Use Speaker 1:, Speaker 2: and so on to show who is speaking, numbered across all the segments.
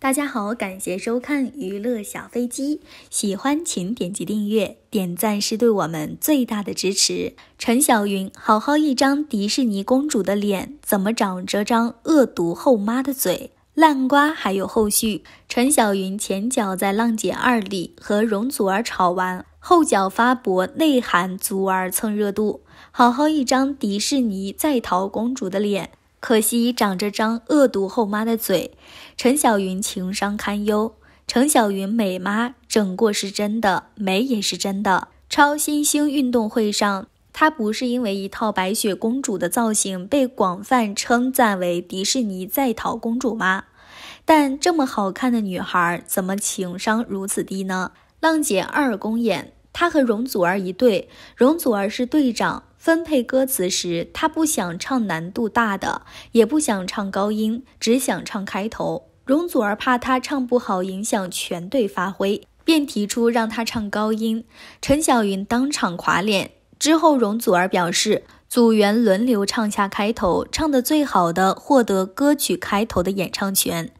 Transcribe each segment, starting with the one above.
Speaker 1: 大家好，感谢收看娱乐小飞机，喜欢请点击订阅，点赞是对我们最大的支持。陈小云，好好一张迪士尼公主的脸，怎么长着张恶毒后妈的嘴？烂瓜还有后续？陈小云前脚在《浪姐二》里和容祖儿吵完。后脚发博内涵足而蹭热度，好好一张迪士尼在逃公主的脸，可惜长着张恶毒后妈的嘴。陈小云情商堪忧。陈小云美妈整过是真的，美也是真的。超新星运动会上，她不是因为一套白雪公主的造型被广泛称赞为迪士尼在逃公主吗？但这么好看的女孩，怎么情商如此低呢？浪姐二公演，她和容祖儿一对，容祖儿是队长。分配歌词时，她不想唱难度大的，也不想唱高音，只想唱开头。容祖儿怕她唱不好影响全队发挥，便提出让她唱高音。陈小云当场垮脸。之后，容祖儿表示。组员轮流唱下开头，唱得最好的获得歌曲开头的演唱权。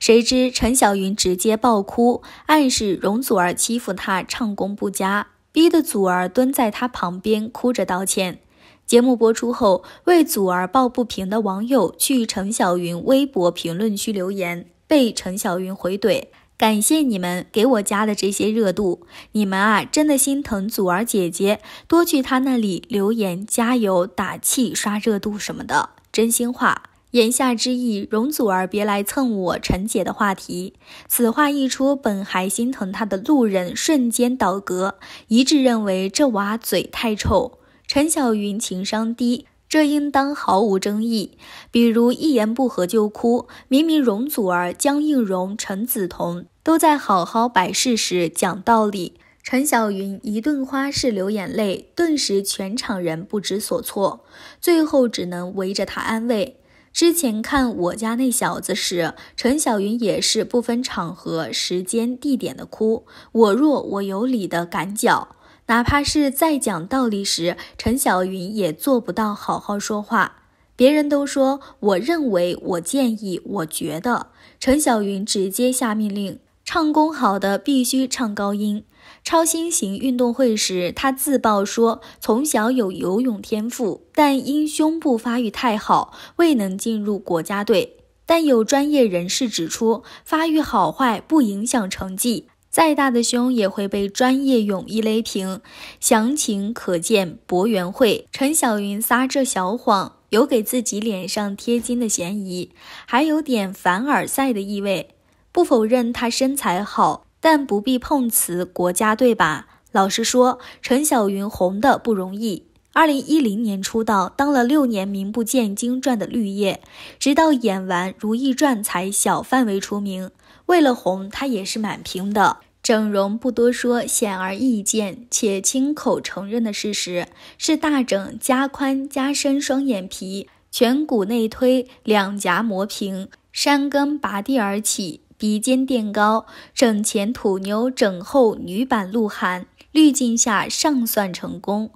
Speaker 1: 谁知陈小云直接爆哭，暗示容祖儿欺负她唱功不佳，逼得祖儿蹲在她旁边哭着道歉。节目播出后，为祖儿抱不平的网友去陈小云微博评论区留言，被陈小云回怼。感谢你们给我加的这些热度，你们啊真的心疼祖儿姐姐，多去她那里留言、加油、打气、刷热度什么的，真心话。言下之意，容祖儿别来蹭我陈姐的话题。此话一出，本还心疼她的路人瞬间倒戈，一致认为这娃嘴太臭，陈小云情商低。这应当毫无争议，比如一言不合就哭。明明容祖儿、江映蓉、陈梓彤都在好好摆事实、讲道理，陈小云一顿花式流眼泪，顿时全场人不知所措，最后只能围着他安慰。之前看我家那小子时，陈小云也是不分场合、时间、地点的哭，我弱我有理的赶脚。哪怕是再讲道理时，陈小云也做不到好好说话。别人都说，我认为、我建议、我觉得，陈小云直接下命令：唱功好的必须唱高音。超新型运动会时，他自曝说，从小有游泳天赋，但因胸部发育太好，未能进入国家队。但有专业人士指出，发育好坏不影响成绩。再大的胸也会被专业泳衣勒平，详情可见博元会。陈小云撒这小谎有给自己脸上贴金的嫌疑，还有点凡尔赛的意味。不否认她身材好，但不必碰瓷国家队吧。老实说，陈小云红的不容易。二零一零年出道，当了六年名不见经传的绿叶，直到演完《如懿传》才小范围出名。为了红，她也是蛮拼的。整容不多说，显而易见且亲口承认的事实是：大整、加宽、加深双眼皮，颧骨内推，两颊磨平，山根拔地而起，鼻尖垫高，整前土牛，整后女版鹿晗。滤镜下尚算成功，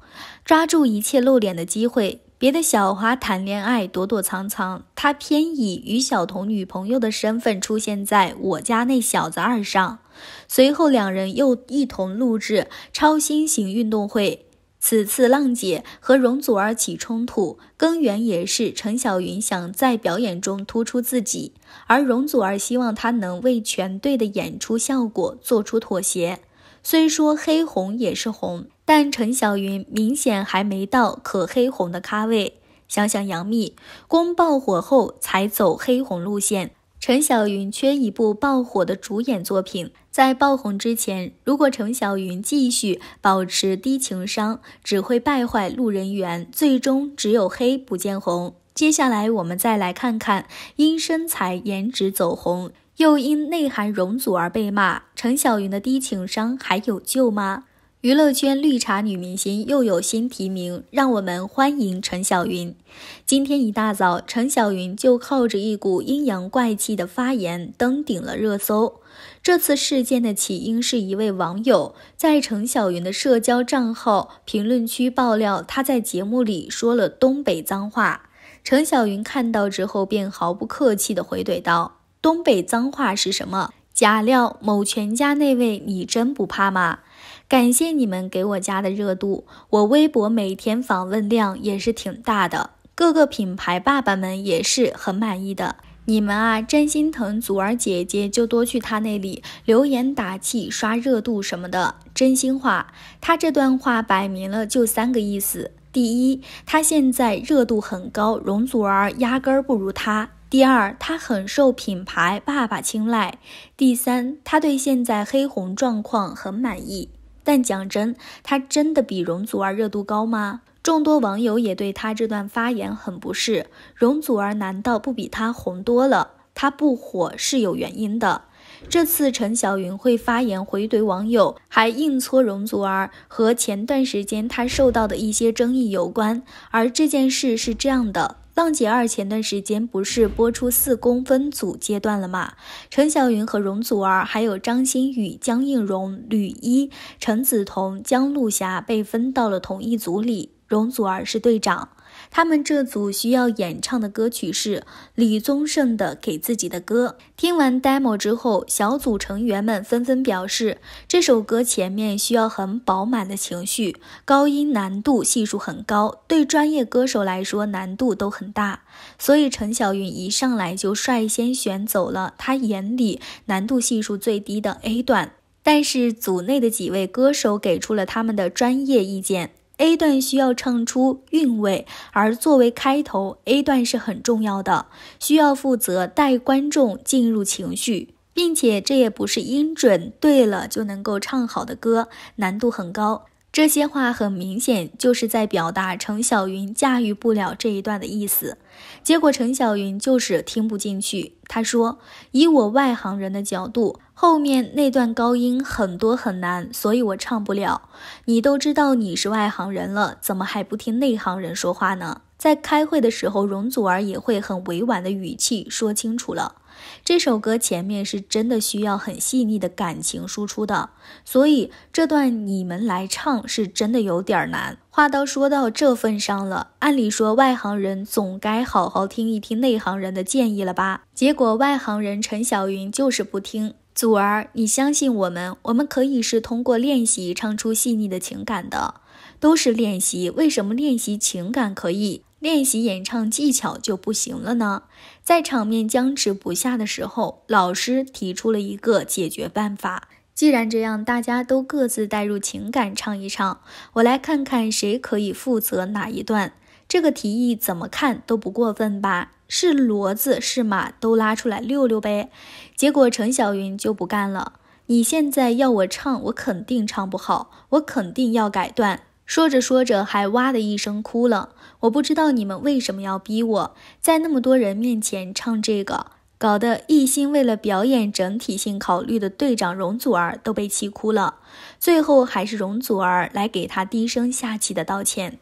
Speaker 1: 抓住一切露脸的机会。别的小花谈恋爱躲躲藏藏，他偏以于小彤女朋友的身份出现在《我家那小子二》上。随后，两人又一同录制超新型运动会。此次浪姐和容祖儿起冲突，根源也是陈小云想在表演中突出自己，而容祖儿希望她能为全队的演出效果做出妥协。虽说黑红也是红，但陈小云明显还没到可黑红的咖位。想想杨幂，公爆火后才走黑红路线。陈小云缺一部爆火的主演作品，在爆红之前，如果陈小云继续保持低情商，只会败坏路人缘，最终只有黑不见红。接下来，我们再来看看，因身材颜值走红，又因内涵容祖儿被骂，陈小云的低情商还有救吗？娱乐圈绿茶女明星又有新提名，让我们欢迎陈小云。今天一大早，陈小云就靠着一股阴阳怪气的发言登顶了热搜。这次事件的起因是一位网友在陈小云的社交账号评论区爆料，她在节目里说了东北脏话。陈小云看到之后便毫不客气地回怼道：“东北脏话是什么？假料，某全家那位，你真不怕吗？”感谢你们给我加的热度，我微博每天访问量也是挺大的，各个品牌爸爸们也是很满意的。你们啊，真心疼祖儿姐姐，就多去她那里留言打气、刷热度什么的。真心话，她这段话摆明了就三个意思：第一，她现在热度很高，容祖儿压根儿不如她；第二，她很受品牌爸爸青睐；第三，她对现在黑红状况很满意。但讲真，他真的比容祖儿热度高吗？众多网友也对他这段发言很不适。容祖儿难道不比他红多了？他不火是有原因的。这次陈小云会发言回怼网友，还硬戳容祖儿，和前段时间他受到的一些争议有关。而这件事是这样的。《浪姐二》前段时间不是播出四公分组阶段了吗？陈小云和容祖儿，还有张馨予、江映蓉、吕一、陈梓童、江露霞被分到了同一组里，容祖儿是队长。他们这组需要演唱的歌曲是李宗盛的《给自己的歌》。听完 demo 之后，小组成员们纷纷表示，这首歌前面需要很饱满的情绪，高音难度系数很高，对专业歌手来说难度都很大。所以陈小云一上来就率先选走了他眼里难度系数最低的 A 段。但是组内的几位歌手给出了他们的专业意见。A 段需要唱出韵味，而作为开头，A 段是很重要的，需要负责带观众进入情绪，并且这也不是音准对了就能够唱好的歌，难度很高。这些话很明显就是在表达陈小云驾驭不了这一段的意思，结果陈小云就是听不进去。他说：“以我外行人的角度，后面那段高音很多很难，所以我唱不了。你都知道你是外行人了，怎么还不听内行人说话呢？”在开会的时候，容祖儿也会很委婉的语气说清楚了。这首歌前面是真的需要很细腻的感情输出的，所以这段你们来唱是真的有点难。话都说到这份上了，按理说外行人总该好好听一听内行人的建议了吧？结果外行人陈小云就是不听。祖儿，你相信我们？我们可以是通过练习唱出细腻的情感的，都是练习。为什么练习情感可以，练习演唱技巧就不行了呢？在场面僵持不下的时候，老师提出了一个解决办法。既然这样，大家都各自带入情感唱一唱，我来看看谁可以负责哪一段。这个提议怎么看都不过分吧？是骡子是马都拉出来溜溜呗，结果陈小云就不干了。你现在要我唱，我肯定唱不好，我肯定要改段。说着说着还哇的一声哭了。我不知道你们为什么要逼我在那么多人面前唱这个，搞得一心为了表演整体性考虑的队长容祖儿都被气哭了。最后还是容祖儿来给他低声下气的道歉。